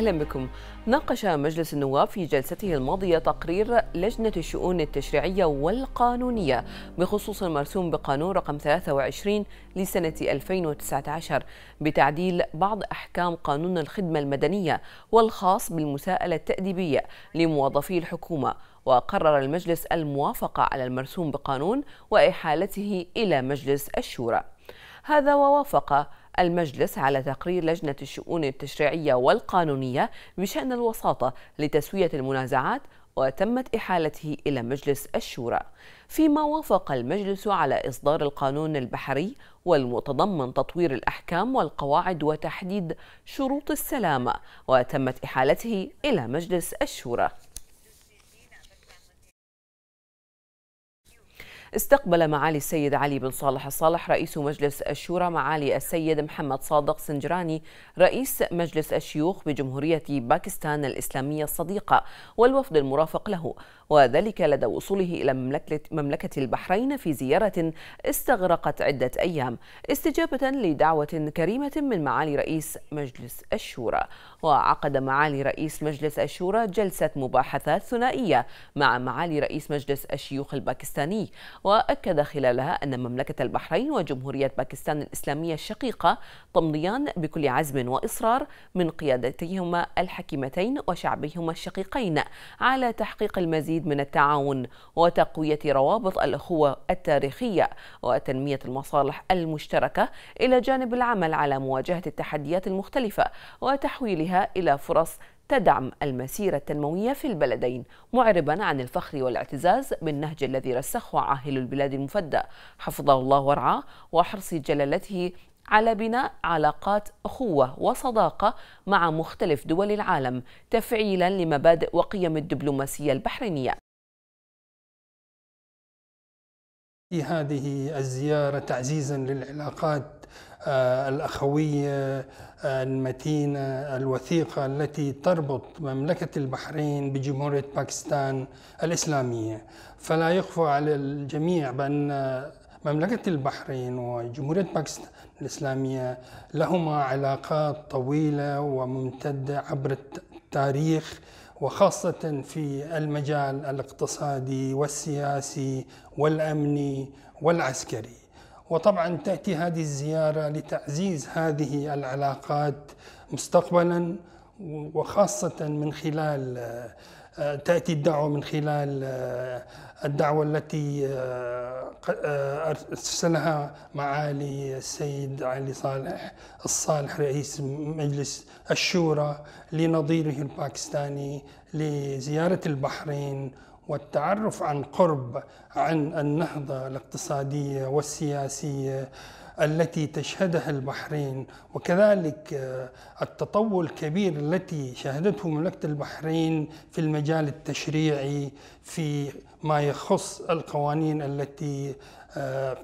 أهلا بكم ناقش مجلس النواب في جلسته الماضية تقرير لجنة الشؤون التشريعية والقانونية بخصوص المرسوم بقانون رقم 23 لسنة 2019 بتعديل بعض أحكام قانون الخدمة المدنية والخاص بالمساءلة التأديبية لموظفي الحكومة وقرر المجلس الموافقة على المرسوم بقانون وإحالته إلى مجلس الشورى هذا ووافق المجلس على تقرير لجنة الشؤون التشريعية والقانونية بشأن الوساطة لتسوية المنازعات وتمت إحالته إلى مجلس الشورى فيما وافق المجلس على إصدار القانون البحري والمتضمن تطوير الأحكام والقواعد وتحديد شروط السلامة وتمت إحالته إلى مجلس الشورى استقبل معالي السيد علي بن صالح الصالح رئيس مجلس الشورى معالي السيد محمد صادق سنجراني رئيس مجلس الشيوخ بجمهورية باكستان الإسلامية الصديقة والوفد المرافق له وذلك لدى وصوله إلى مملكة البحرين في زيارة استغرقت عدة أيام استجابة لدعوة كريمة من معالي رئيس مجلس الشورى وعقد معالي رئيس مجلس الشورى جلسة مباحثات ثنائية مع معالي رئيس مجلس الشيوخ الباكستاني وأكد خلالها أن مملكة البحرين وجمهورية باكستان الإسلامية الشقيقة تمضيان بكل عزم وإصرار من قيادتيهما الحكيمتين وشعبيهما الشقيقين على تحقيق المزيد من التعاون وتقوية روابط الأخوة التاريخية وتنمية المصالح المشتركة إلى جانب العمل على مواجهة التحديات المختلفة وتحويلها إلى فرص تدعم المسيرة التنموية في البلدين معربا عن الفخر والاعتزاز بالنهج الذي رسخه عاهل البلاد المفدى حفظه الله ورعاه وحرص جلالته على بناء علاقات اخوه وصداقه مع مختلف دول العالم تفعيلا لمبادئ وقيم الدبلوماسيه البحرينيه. في هذه الزياره تعزيزا للعلاقات آه، الاخويه آه، المتينه الوثيقه التي تربط مملكه البحرين بجمهوريه باكستان الاسلاميه فلا يخفى على الجميع بان مملكه البحرين وجمهوريه باكستان الاسلاميه لهما علاقات طويله وممتده عبر التاريخ وخاصة في المجال الاقتصادي والسياسي والأمني والعسكري وطبعا تأتي هذه الزيارة لتعزيز هذه العلاقات مستقبلا وخاصة من خلال آه، تأتي الدعوة من خلال آه، الدعوة التي آه، أرسلها معالي السيد علي صالح الصالح رئيس مجلس الشورى لنظيره الباكستاني لزيارة البحرين والتعرف عن قرب عن النهضة الاقتصادية والسياسية التي تشهدها البحرين وكذلك آه، التطور الكبير التي شهدته مملكة البحرين في المجال التشريعي في ما يخص القوانين التي آه،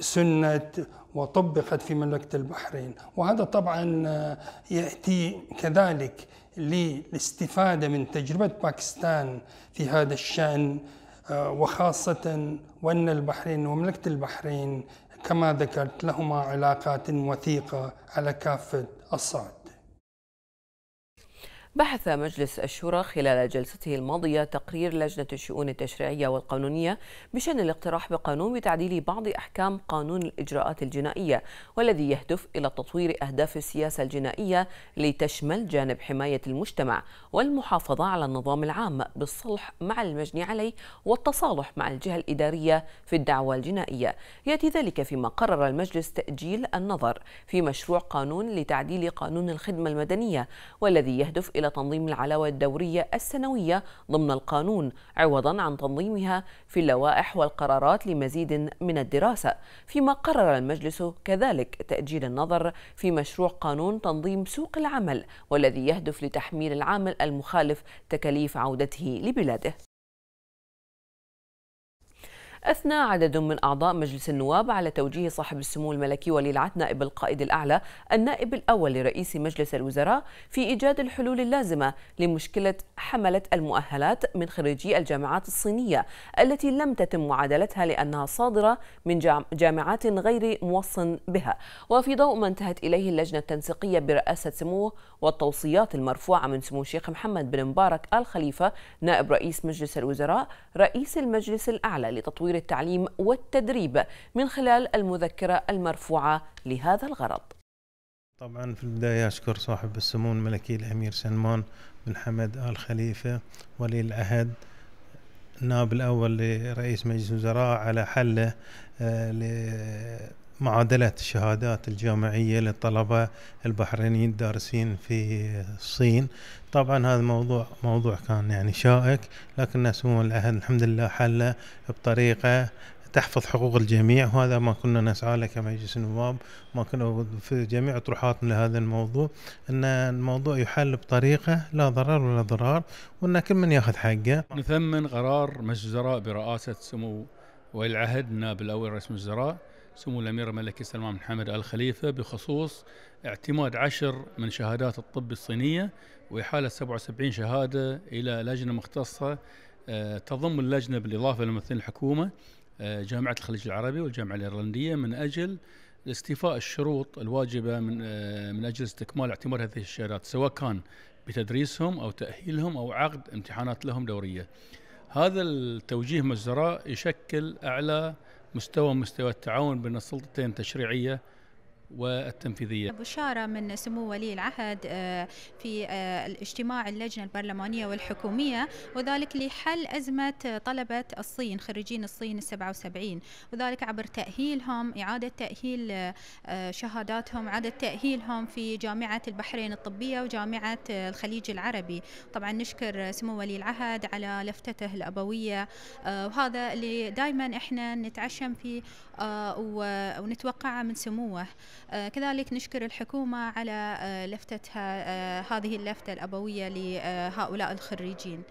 سنت وطبقت في مملكة البحرين وهذا طبعا آه، يأتي كذلك للاستفادة من تجربة باكستان في هذا الشأن آه، وخاصة وأن البحرين ومملكة البحرين كما ذكرت لهما علاقات وثيقة على كافة الصعد بحث مجلس الشورى خلال جلسته الماضية تقرير لجنة الشؤون التشريعية والقانونية بشأن الاقتراح بقانون بتعديل بعض أحكام قانون الإجراءات الجنائية والذي يهدف إلى تطوير أهداف السياسة الجنائية لتشمل جانب حماية المجتمع والمحافظة على النظام العام بالصلح مع المجني عليه والتصالح مع الجهة الإدارية في الدعوة الجنائية يأتي ذلك فيما قرر المجلس تأجيل النظر في مشروع قانون لتعديل قانون الخدمة المدنية والذي يهدف إلى إلى تنظيم العلاوة الدورية السنوية ضمن القانون عوضا عن تنظيمها في اللوائح والقرارات لمزيد من الدراسة فيما قرر المجلس كذلك تأجيل النظر في مشروع قانون تنظيم سوق العمل والذي يهدف لتحميل العامل المخالف تكاليف عودته لبلاده أثنى عدد من أعضاء مجلس النواب على توجيه صاحب السمو الملكي ولي العهد نائب القائد الأعلى النائب الأول لرئيس مجلس الوزراء في إيجاد الحلول اللازمة لمشكلة حملة المؤهلات من خريجي الجامعات الصينية التي لم تتم معادلتها لأنها صادرة من جامعات غير موصن بها وفي ضوء ما انتهت إليه اللجنة التنسيقية برئاسة سموه والتوصيات المرفوعة من سمو الشيخ محمد بن مبارك آل خليفة نائب رئيس مجلس الوزراء رئيس المجلس الأعلى لتطوير تطوير التعليم والتدريب من خلال المذكرة المرفوعة لهذا الغرض طبعا في البداية أشكر صاحب السمو الملكي الأمير سلمان بن حمد آل خليفة ولي العهد النائب الأول لرئيس مجلس الوزراء على حله آه، معادلة الشهادات الجامعية للطلبة البحرينيين الدارسين في الصين طبعا هذا موضوع موضوع كان يعني شائك لكن سمو العهد الحمد لله حله بطريقة تحفظ حقوق الجميع وهذا ما كنا نسعى له كمجلس النواب ما كنا في جميع طروحاتنا لهذا الموضوع ان الموضوع يحل بطريقه لا ضرر ولا ضرار وان كل من ياخذ حقه. نثمن قرار مجلس الوزراء برئاسه سمو ولي العهد النائب الاول رئيس مجلس الوزراء سمو الأمير الملكي سلمان بن حمد آل خليفة بخصوص اعتماد عشر من شهادات الطب الصينية وإحالة 77 شهادة إلى لجنة مختصة آه، تضم اللجنة بالإضافة لممثلين الحكومة آه، جامعة الخليج العربي والجامعة الإيرلندية من أجل استيفاء الشروط الواجبة من آه، من أجل استكمال اعتماد هذه الشهادات سواء كان بتدريسهم أو تأهيلهم أو عقد امتحانات لهم دورية هذا التوجيه من الوزراء يشكل أعلى مستوى مستوى التعاون بين السلطتين التشريعيه والتنفيذية بشارة من سمو ولي العهد آه، في آه، الاجتماع اللجنة البرلمانية والحكومية وذلك لحل أزمة طلبة الصين خريجين الصين السبعة وسبعين وذلك عبر تأهيلهم إعادة تأهيل آه، شهاداتهم إعادة تأهيلهم في جامعة البحرين الطبية وجامعة الخليج العربي طبعا نشكر سمو ولي العهد على لفتته الأبوية وهذا اللي دائما إحنا نتعشم فيه ونتوقعه من سموه آه، كذلك نشكر الحكومة على آه، لفتتها آه، هذه اللفتة الأبوية لهؤلاء الخريجين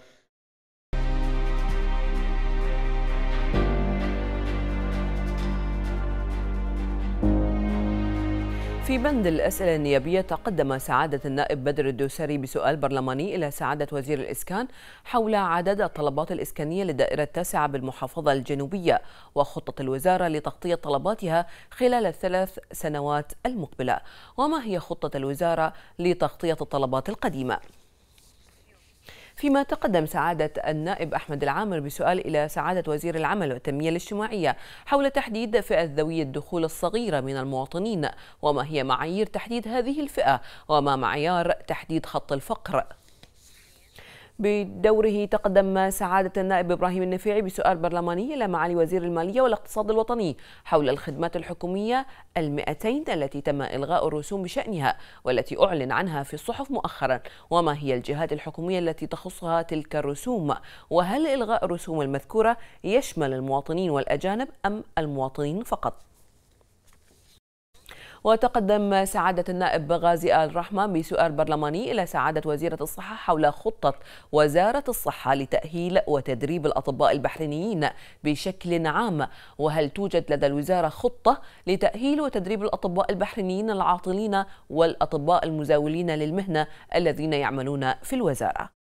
في بند الأسئلة النيابية تقدم سعادة النائب بدر الدوسري بسؤال برلماني إلى سعادة وزير الإسكان حول عدد الطلبات الإسكانية للدائرة التاسعة بالمحافظة الجنوبية وخطة الوزارة لتغطية طلباتها خلال الثلاث سنوات المقبلة وما هي خطة الوزارة لتغطية الطلبات القديمة فيما تقدم سعادة النائب أحمد العامر بسؤال إلى سعادة وزير العمل والتنمية الاجتماعية حول تحديد فئة ذوي الدخول الصغيرة من المواطنين وما هي معايير تحديد هذه الفئة وما معيار تحديد خط الفقر بدوره تقدم سعادة النائب إبراهيم النفيعي بسؤال برلماني إلى معالي وزير المالية والاقتصاد الوطني حول الخدمات الحكومية المئتين التي تم إلغاء الرسوم بشأنها والتي أعلن عنها في الصحف مؤخرا وما هي الجهات الحكومية التي تخصها تلك الرسوم وهل إلغاء الرسوم المذكورة يشمل المواطنين والأجانب أم المواطنين فقط وتقدم سعادة النائب غازي آل رحمة بسؤال برلماني إلى سعادة وزيرة الصحة حول خطة وزارة الصحة لتأهيل وتدريب الأطباء البحرينيين بشكل عام وهل توجد لدى الوزارة خطة لتأهيل وتدريب الأطباء البحرينيين العاطلين والأطباء المزاولين للمهنة الذين يعملون في الوزارة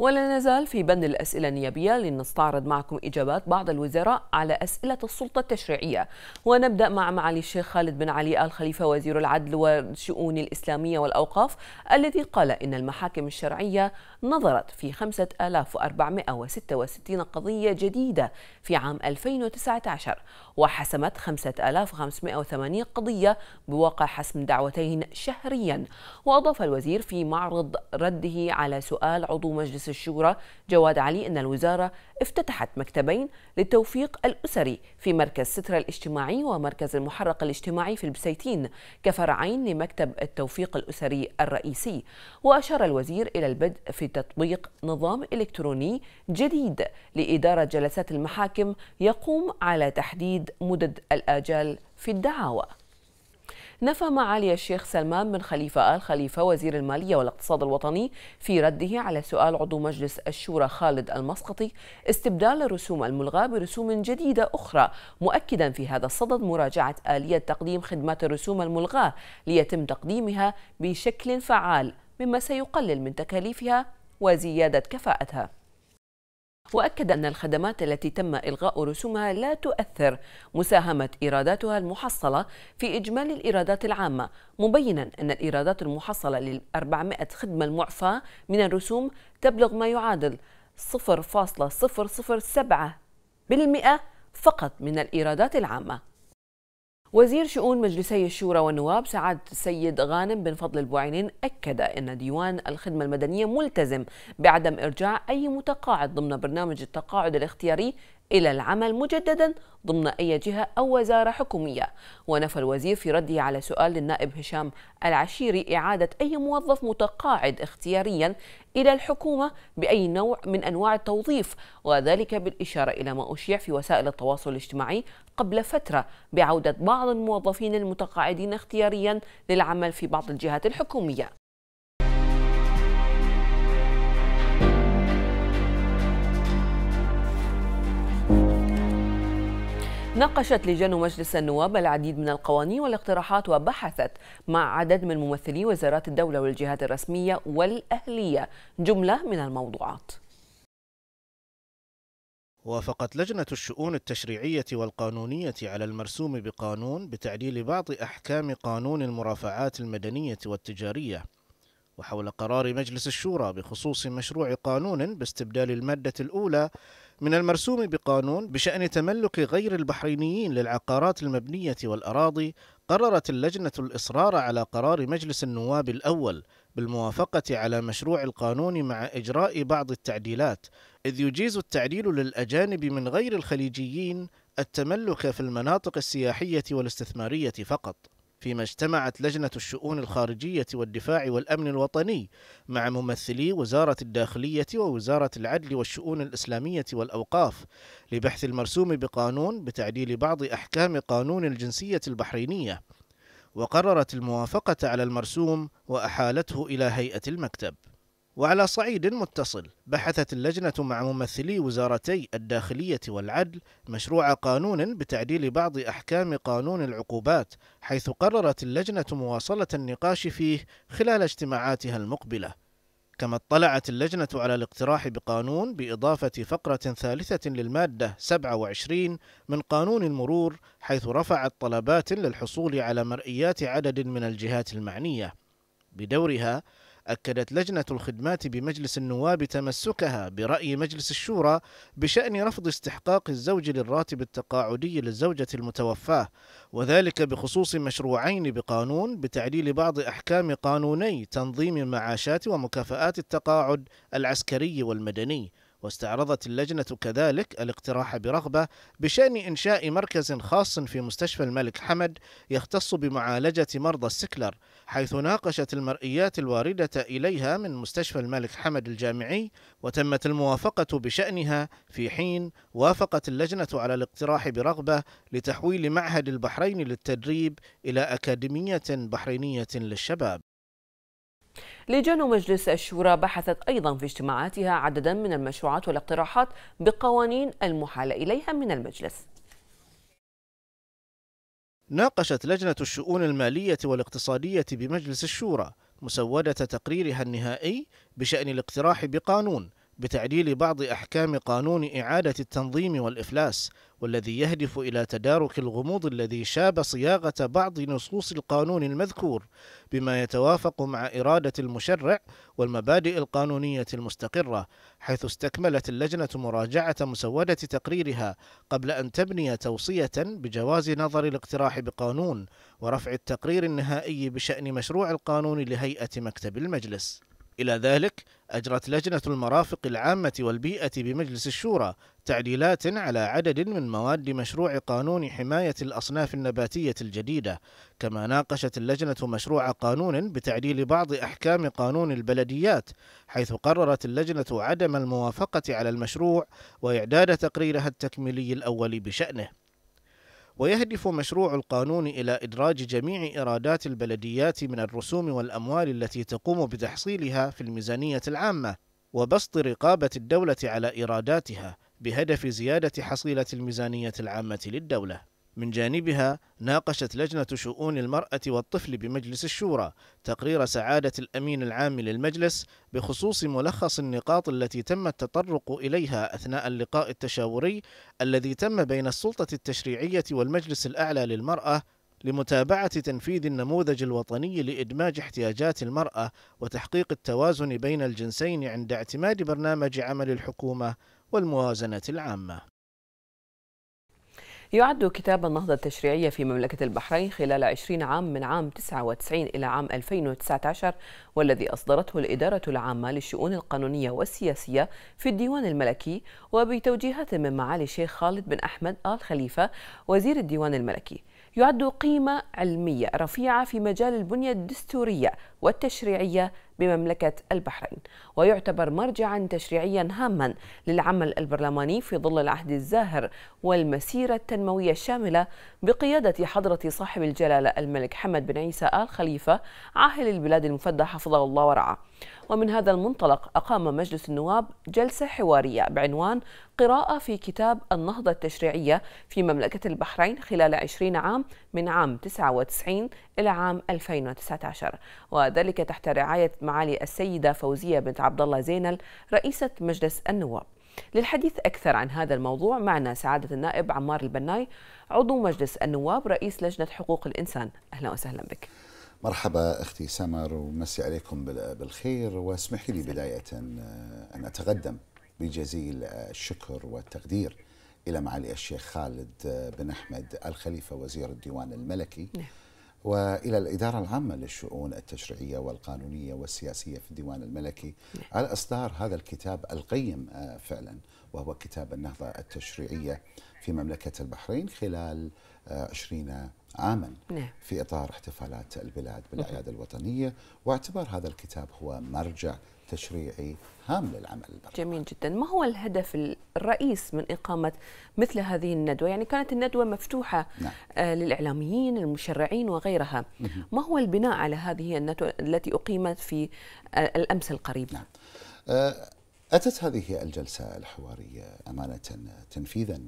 ولا نزال في بند الأسئلة النيابية لنستعرض معكم إجابات بعض الوزراء على أسئلة السلطة التشريعية ونبدأ مع معالي الشيخ خالد بن علي آل خليفة وزير العدل والشؤون الإسلامية والأوقاف الذي قال إن المحاكم الشرعية نظرت في 5466 قضية جديدة في عام 2019 وحسمت 5580 قضية بواقع حسم دعوتين شهريا وأضاف الوزير في معرض رده على سؤال عضو مجلس الشورى جواد علي أن الوزارة افتتحت مكتبين للتوفيق الأسري في مركز سترة الاجتماعي ومركز المحرق الاجتماعي في البسيتين كفرعين لمكتب التوفيق الأسري الرئيسي وأشار الوزير إلى البدء في تطبيق نظام إلكتروني جديد لإدارة جلسات المحاكم يقوم على تحديد مدد الآجال في الدعاوى نفى معالي الشيخ سلمان بن خليفة آل خليفة وزير المالية والاقتصاد الوطني في رده على سؤال عضو مجلس الشورى خالد المسقطي استبدال الرسوم الملغاة برسوم جديدة أخرى مؤكدا في هذا الصدد مراجعة آلية تقديم خدمات الرسوم الملغاة ليتم تقديمها بشكل فعال مما سيقلل من تكاليفها وزيادة كفاءتها وأكد أن الخدمات التي تم إلغاء رسومها لا تؤثر مساهمة إيراداتها المحصلة في إجمالي الإيرادات العامة مبينا أن الإيرادات المحصلة لل 400 خدمة المعفاة من الرسوم تبلغ ما يعادل 0.007% فقط من الإيرادات العامة وزير شؤون مجلسي الشورى والنواب سعادة السيد غانم بن فضل البوعينين أكد أن ديوان الخدمة المدنية ملتزم بعدم إرجاع أي متقاعد ضمن برنامج التقاعد الاختياري إلى العمل مجددا ضمن أي جهة أو وزارة حكومية ونفى الوزير في رده على سؤال للنائب هشام العشيري إعادة أي موظف متقاعد اختياريا إلى الحكومة بأي نوع من أنواع التوظيف وذلك بالإشارة إلى ما أشيع في وسائل التواصل الاجتماعي قبل فترة بعودة بعض الموظفين المتقاعدين اختياريا للعمل في بعض الجهات الحكومية ناقشت لجان مجلس النواب العديد من القوانين والاقتراحات وبحثت مع عدد من ممثلي وزارات الدولة والجهات الرسمية والأهلية جملة من الموضوعات وافقت لجنة الشؤون التشريعية والقانونية على المرسوم بقانون بتعديل بعض أحكام قانون المرافعات المدنية والتجارية وحول قرار مجلس الشورى بخصوص مشروع قانون باستبدال المادة الأولى من المرسوم بقانون بشأن تملك غير البحرينيين للعقارات المبنية والأراضي قررت اللجنة الإصرار على قرار مجلس النواب الأول بالموافقة على مشروع القانون مع إجراء بعض التعديلات إذ يجيز التعديل للأجانب من غير الخليجيين التملك في المناطق السياحية والاستثمارية فقط فيما اجتمعت لجنة الشؤون الخارجية والدفاع والأمن الوطني مع ممثلي وزارة الداخلية ووزارة العدل والشؤون الإسلامية والأوقاف لبحث المرسوم بقانون بتعديل بعض أحكام قانون الجنسية البحرينية وقررت الموافقة على المرسوم وأحالته إلى هيئة المكتب وعلى صعيد متصل بحثت اللجنة مع ممثلي وزارتي الداخلية والعدل مشروع قانون بتعديل بعض أحكام قانون العقوبات حيث قررت اللجنة مواصلة النقاش فيه خلال اجتماعاتها المقبلة كما اطلعت اللجنة على الاقتراح بقانون بإضافة فقرة ثالثة للمادة 27 من قانون المرور حيث رفعت طلبات للحصول على مرئيات عدد من الجهات المعنية بدورها أكدت لجنة الخدمات بمجلس النواب تمسكها برأي مجلس الشورى بشأن رفض استحقاق الزوج للراتب التقاعدي للزوجة المتوفاة وذلك بخصوص مشروعين بقانون بتعديل بعض أحكام قانوني تنظيم المعاشات ومكافآت التقاعد العسكري والمدني واستعرضت اللجنة كذلك الاقتراح برغبة بشأن إنشاء مركز خاص في مستشفى الملك حمد يختص بمعالجة مرضى السكلر حيث ناقشت المرئيات الواردة إليها من مستشفى الملك حمد الجامعي وتمت الموافقة بشأنها في حين وافقت اللجنة على الاقتراح برغبة لتحويل معهد البحرين للتدريب إلى أكاديمية بحرينية للشباب لجان مجلس الشورى بحثت أيضا في اجتماعاتها عددا من المشروعات والاقتراحات بقوانين المحال إليها من المجلس ناقشت لجنة الشؤون المالية والاقتصادية بمجلس الشورى مسودة تقريرها النهائي بشأن الاقتراح بقانون بتعديل بعض أحكام قانون إعادة التنظيم والإفلاس والذي يهدف إلى تدارك الغموض الذي شاب صياغة بعض نصوص القانون المذكور بما يتوافق مع إرادة المشرع والمبادئ القانونية المستقرة حيث استكملت اللجنة مراجعة مسودة تقريرها قبل أن تبني توصية بجواز نظر الاقتراح بقانون ورفع التقرير النهائي بشأن مشروع القانون لهيئة مكتب المجلس إلى ذلك أجرت لجنة المرافق العامة والبيئة بمجلس الشورى تعديلات على عدد من مواد مشروع قانون حماية الأصناف النباتية الجديدة، كما ناقشت اللجنة مشروع قانون بتعديل بعض أحكام قانون البلديات، حيث قررت اللجنة عدم الموافقة على المشروع وإعداد تقريرها التكميلي الأول بشأنه. ويهدف مشروع القانون إلى إدراج جميع إيرادات البلديات من الرسوم والأموال التي تقوم بتحصيلها في الميزانية العامة وبسط رقابة الدولة على إيراداتها بهدف زيادة حصيلة الميزانية العامة للدولة من جانبها ناقشت لجنة شؤون المرأة والطفل بمجلس الشورى تقرير سعادة الأمين العام للمجلس بخصوص ملخص النقاط التي تم التطرق إليها أثناء اللقاء التشاوري الذي تم بين السلطة التشريعية والمجلس الأعلى للمرأة لمتابعة تنفيذ النموذج الوطني لإدماج احتياجات المرأة وتحقيق التوازن بين الجنسين عند اعتماد برنامج عمل الحكومة والموازنة العامة يعد كتاب النهضة التشريعية في مملكة البحرين خلال 20 عام من عام 99 إلى عام 2019 والذي أصدرته الإدارة العامة للشؤون القانونية والسياسية في الديوان الملكي وبتوجيهات من معالي الشيخ خالد بن أحمد آل خليفة وزير الديوان الملكي يعد قيمة علمية رفيعة في مجال البنية الدستورية والتشريعية بمملكة البحرين ويعتبر مرجعا تشريعيا هاما للعمل البرلماني في ظل العهد الزاهر والمسيرة التنموية الشاملة بقيادة حضرة صاحب الجلالة الملك حمد بن عيسى آل خليفة عاهل البلاد المفدى حفظه الله ورعاه ومن هذا المنطلق أقام مجلس النواب جلسة حوارية بعنوان قراءة في كتاب النهضة التشريعية في مملكة البحرين خلال 20 عام من عام 99 إلى عام 2019 وذلك تحت رعاية معالي السيدة فوزية بنت عبد الله زينل رئيسة مجلس النواب للحديث أكثر عن هذا الموضوع معنا سعادة النائب عمار البناي عضو مجلس النواب رئيس لجنة حقوق الإنسان أهلا وسهلا بك مرحبا اختي سمر ومسي عليكم بالخير واسمحي لي بدايه آه، ان اتقدم بجزيل الشكر والتقدير الى معالي الشيخ خالد آه، بن احمد الخليفه وزير الديوان الملكي نعم. والى الاداره العامه للشؤون التشريعيه والقانونيه والسياسيه في الديوان الملكي نعم. على اصدار هذا الكتاب القيم آه، فعلا وهو كتاب النهضه التشريعيه في مملكه البحرين خلال 20 آه، عاما نعم. في اطار احتفالات البلاد بالاعياد الوطنيه واعتبر هذا الكتاب هو مرجع تشريعي هام للعمل البرلماني جميل جدا ما هو الهدف الرئيس من إقامة مثل هذه الندوة يعني كانت الندوة مفتوحة نعم. آه، للإعلاميين المشرعين وغيرها ما هو البناء على هذه الندوة التي أقيمت في آه، الأمس القريب نعم. آه، أتت هذه الجلسة الحوارية أمانة تنفيذا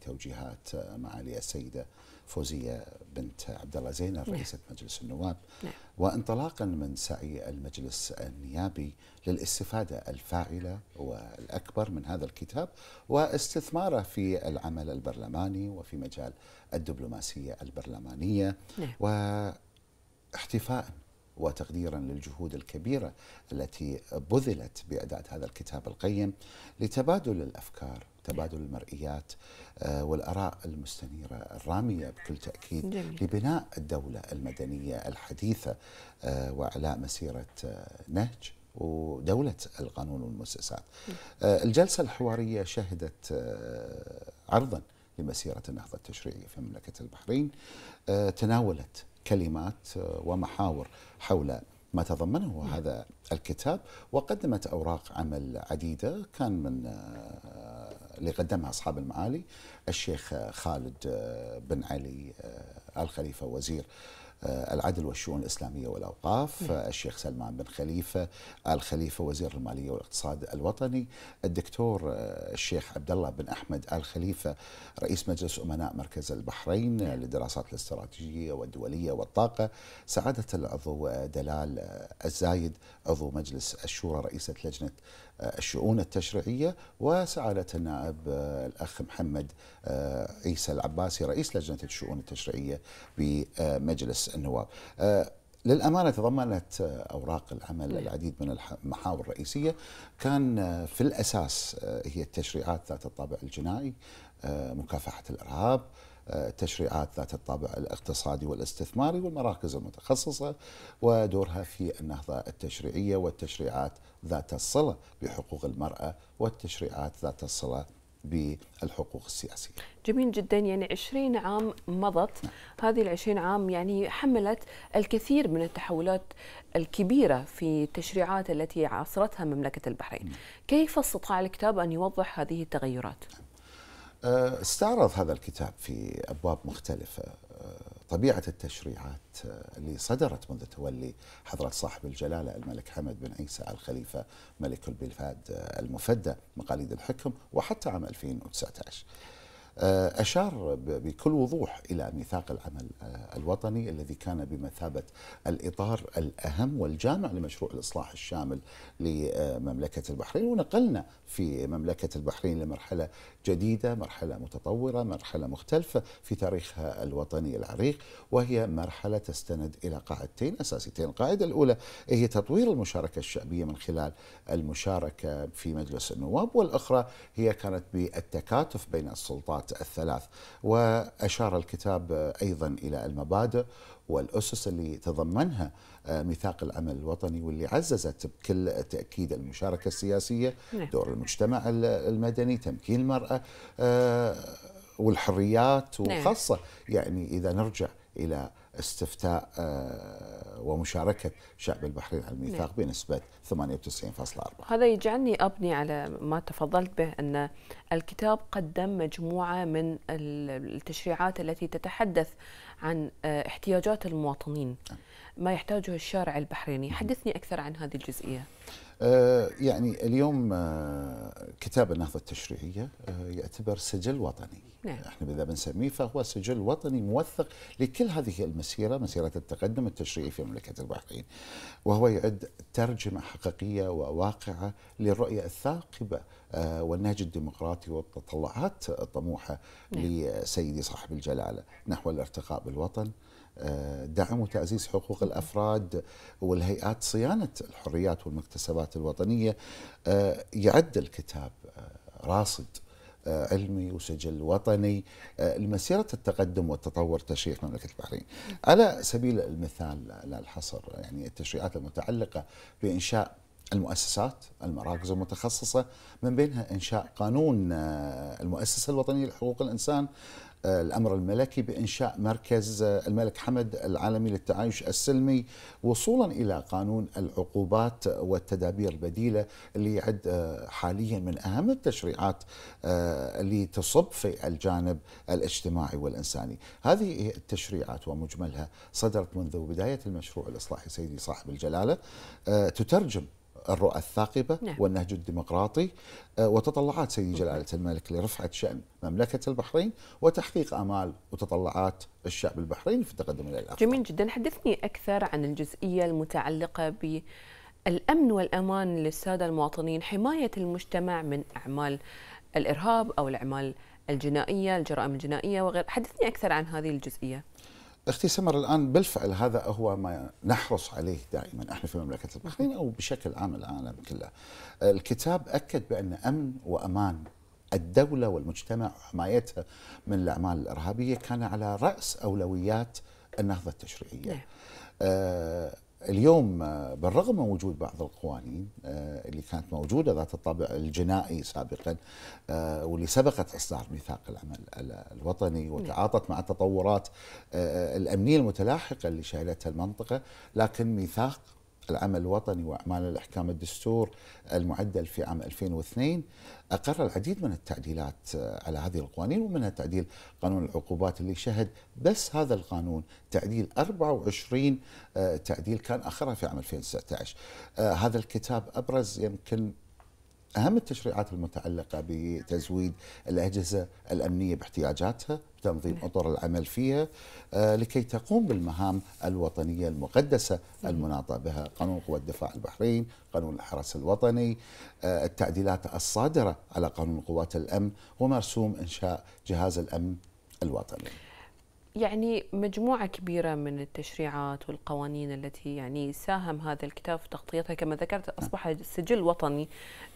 بتوجيهات آه، معالي السيده فوزيه بنت عبد الله زينب نعم. رئيسه نعم. مجلس النواب نعم. وانطلاقا من سعي المجلس النيابي للاستفاده الفاعله والاكبر من هذا الكتاب واستثماره في العمل البرلماني وفي مجال الدبلوماسيه البرلمانيه نعم. واحتفاء وتقديرا للجهود الكبيره التي بذلت باعداد هذا الكتاب القيم لتبادل الافكار تبادل المرئيات آه، والآراء المستنيرة الرامية بكل تأكيد جميل. لبناء الدولة المدنية الحديثة آه، وإعلاء مسيرة آه، نهج ودولة القانون والمؤسسات الجلسة الحوارية شهدت عرضا لمسيرة النهضة التشريعية في مملكة البحرين تناولت كلمات ومحاور حول ما تضمنه نعم. هذا الكتاب وقدمت أوراق عمل عديدة كان من آه، اللي قدمها أصحاب المعالي الشيخ خالد آه، بن علي آه، الخليفة وزير آه، العدل والشؤون الإسلامية والأوقاف نعم. آه، الشيخ سلمان بن خليفة آل خليفة وزير المالية والاقتصاد الوطني الدكتور آه، الشيخ عبد الله بن أحمد آل خليفة رئيس مجلس أمناء مركز البحرين للدراسات نعم. الاستراتيجية والدولية والطاقة سعادة العضو دلال الزايد عضو مجلس الشورى رئيسة لجنة الشؤون التشريعية وسعادة النائب آه، الأخ محمد آه، عيسى العباسي رئيس لجنة الشؤون التشريعية بمجلس النواب آه، للأمانة تضمنت أوراق العمل نعم. العديد من المحاور الرئيسية كان في الأساس هي التشريعات ذات الطابع الجنائي مكافحة الإرهاب التشريعات ذات الطابع الاقتصادي والاستثماري والمراكز المتخصصة ودورها في النهضة التشريعية والتشريعات ذات الصلة بحقوق المرأة والتشريعات ذات الصلة بالحقوق السياسية جميل جدا يعني 20 عام مضت نعم. هذه العشرين عام يعني حملت الكثير من التحولات الكبيرة في التشريعات التي عاصرتها مملكة البحرين نعم. كيف استطاع الكتاب أن يوضح هذه التغيرات؟ نعم. آه، استعرض هذا الكتاب في ابواب مختلفه آه، طبيعه التشريعات آه، اللي صدرت منذ تولي حضره صاحب الجلاله الملك حمد بن عيسى ال خليفه ملك البلاد المفدى مقاليد الحكم وحتى عام 2019 آه، أشار بكل وضوح إلى ميثاق العمل آه، الوطني الذي كان بمثابة الإطار الأهم والجامع لمشروع الإصلاح الشامل لمملكة البحرين ونقلنا في مملكة البحرين لمرحلة جديدة مرحلة متطورة مرحلة مختلفة في تاريخها الوطني العريق وهي مرحلة تستند إلى قاعدتين أساسيتين القاعدة الأولى هي تطوير المشاركة الشعبية من خلال المشاركة في مجلس النواب والأخرى هي كانت بالتكاتف بين السلطات القطاعات الثلاث وأشار الكتاب أيضا إلى المبادئ والأسس اللي تضمنها آه، ميثاق العمل الوطني واللي عززت بكل تأكيد المشاركة السياسية نعم. دور المجتمع المدني تمكين المرأة آه، والحريات نعم. وخاصة يعني إذا نرجع الى استفتاء آه، ومشاركه شعب البحرين على الميثاق نعم. بنسبه 98.4 هذا يجعلني ابني على ما تفضلت به ان الكتاب قدم مجموعه من التشريعات التي تتحدث عن آه، احتياجات المواطنين آه. ما يحتاجه الشارع البحريني حدثني أكثر عن هذه الجزئية آه، يعني اليوم كتاب النهضة التشريعية يعتبر سجل وطني نعم. احنا إذا بنسميه فهو سجل وطني موثق لكل هذه المسيرة مسيرة التقدم التشريعي في مملكة البحرين وهو يعد ترجمة حقيقية وواقعة للرؤية الثاقبة آه، والنهج الديمقراطي والتطلعات الطموحة نعم. لسيدي صاحب الجلالة نحو الارتقاء بالوطن آه، دعم وتعزيز حقوق نعم. الافراد والهيئات صيانه الحريات والمكتسبات الوطنيه آه، يعد الكتاب راصد علمي وسجل وطني لمسيرة التقدم والتطور تشريع مملكة البحرين نعم. على سبيل المثال لا الحصر يعني التشريعات المتعلقة بإنشاء المؤسسات المراكز المتخصصة من بينها إنشاء قانون آه، المؤسسة الوطنية لحقوق الإنسان آه، الأمر الملكي بإنشاء مركز آه، الملك حمد العالمي للتعايش السلمي وصولا إلى قانون العقوبات والتدابير البديلة اللي يعد حاليا من أهم التشريعات اللي تصب في الجانب الاجتماعي والإنساني هذه التشريعات ومجملها صدرت منذ بداية المشروع الإصلاحي سيدي صاحب الجلالة تترجم الرؤى الثاقبة نعم. والنهج الديمقراطي آه، وتطلعات سيد جلالة الملك لرفعة شأن مملكة البحرين وتحقيق آمال وتطلعات الشعب البحريني في التقدم إلى الأفضل جميل جدا حدثني أكثر عن الجزئية المتعلقة بالامن والأمان للسادة المواطنين حماية المجتمع من أعمال الإرهاب أو الأعمال الجنائية الجرائم الجنائية وغير حدثني أكثر عن هذه الجزئية اختي سمر الان بالفعل هذا هو ما نحرص عليه دائما احنا في مملكه البحرين او بشكل عام العالم كله. الكتاب اكد بان امن وامان الدوله والمجتمع وحمايتها من الاعمال الارهابيه كان على راس اولويات النهضه التشريعيه. نعم. آه، اليوم آه، بالرغم من وجود بعض القوانين آه، اللي كانت موجوده ذات الطابع الجنائي سابقا آه، واللي سبقت اصدار ميثاق العمل الوطني نعم. وتعاطت مع التطورات الامنيه المتلاحقه اللي شهدتها المنطقه لكن ميثاق العمل الوطني وأعمال الإحكام الدستور المعدل في عام 2002 أقر العديد من التعديلات آه، على هذه القوانين ومنها تعديل قانون العقوبات اللي شهد بس هذا القانون تعديل 24 آه، تعديل كان أخرها في عام 2019 آه، هذا الكتاب أبرز يمكن أهم التشريعات المتعلقة بتزويد الأجهزة الأمنية باحتياجاتها تنظيم نعم. أطر العمل فيها آه، لكي تقوم بالمهام الوطنية المقدسة نعم. المناطة بها قانون قوى الدفاع البحرين قانون الحرس الوطني آه، التعديلات الصادرة على قانون قوات الأمن ومرسوم إنشاء جهاز الأمن الوطني يعني مجموعة كبيرة من التشريعات والقوانين التي يعني ساهم هذا الكتاب في تغطيتها كما ذكرت أصبح سجل وطني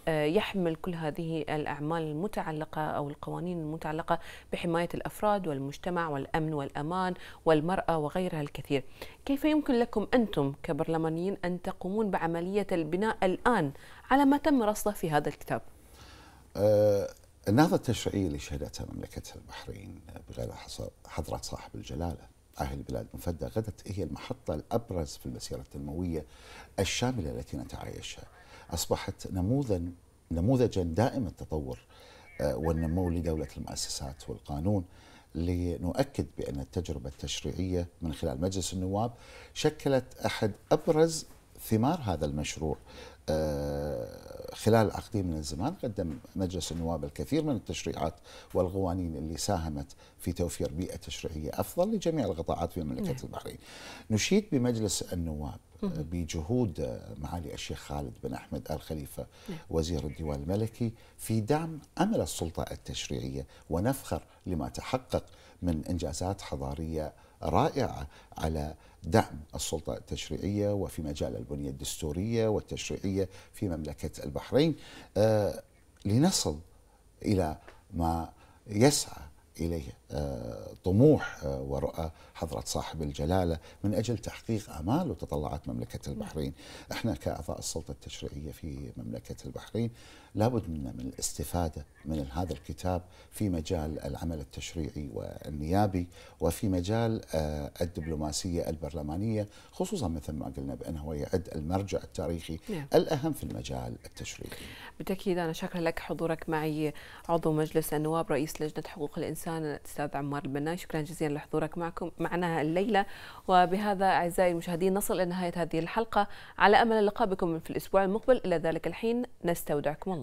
آه، يحمل كل هذه الأعمال المتعلقة أو القوانين المتعلقة بحماية الأفراد والمجتمع والأمن والأمان والمرأة وغيرها الكثير كيف يمكن لكم أنتم كبرلمانيين أن تقومون بعملية البناء الآن على ما تم رصده في هذا الكتاب؟ آه، النهضة التشريعية اللي شهدتها مملكة البحرين بغير حضرة صاحب الجلالة أهل البلاد المفدى غدت هي المحطة الأبرز في المسيرة التنموية الشاملة التي نتعايشها أصبحت نموذجا نموذجا دائم التطور آه، والنمو لدولة المؤسسات والقانون لنؤكد بأن التجربة التشريعية من خلال مجلس النواب شكلت أحد أبرز ثمار هذا المشروع آه، خلال العقدين من الزمان قدم مجلس النواب الكثير من التشريعات والقوانين اللي ساهمت في توفير بيئة تشريعية أفضل لجميع القطاعات في مملكة نعم. البحرين نشيد بمجلس النواب آه، بجهود آه، معالي الشيخ خالد بن أحمد آل خليفة نعم. وزير الديوان الملكي في دعم عمل السلطة التشريعية ونفخر لما تحقق من إنجازات حضارية رائعه على دعم السلطه التشريعيه وفي مجال البنيه الدستوريه والتشريعيه في مملكه البحرين آه، لنصل الى ما يسعى اليه آه، طموح آه، ورؤى حضره صاحب الجلاله من اجل تحقيق امال وتطلعات مملكه البحرين، احنا كاعضاء السلطه التشريعيه في مملكه البحرين لابد من من الاستفاده من هذا الكتاب في مجال العمل التشريعي والنيابي وفي مجال آه، الدبلوماسيه البرلمانيه خصوصا مثل ما قلنا بانه يعد المرجع التاريخي نعم. الاهم في المجال التشريعي. بالتاكيد انا شكرا لك حضورك معي عضو مجلس النواب رئيس لجنه حقوق الانسان الاستاذ عمار البناي شكرا جزيلا لحضورك معكم معنا الليله وبهذا اعزائي المشاهدين نصل الى نهايه هذه الحلقه على امل اللقاء بكم في الاسبوع المقبل الى ذلك الحين نستودعكم الله.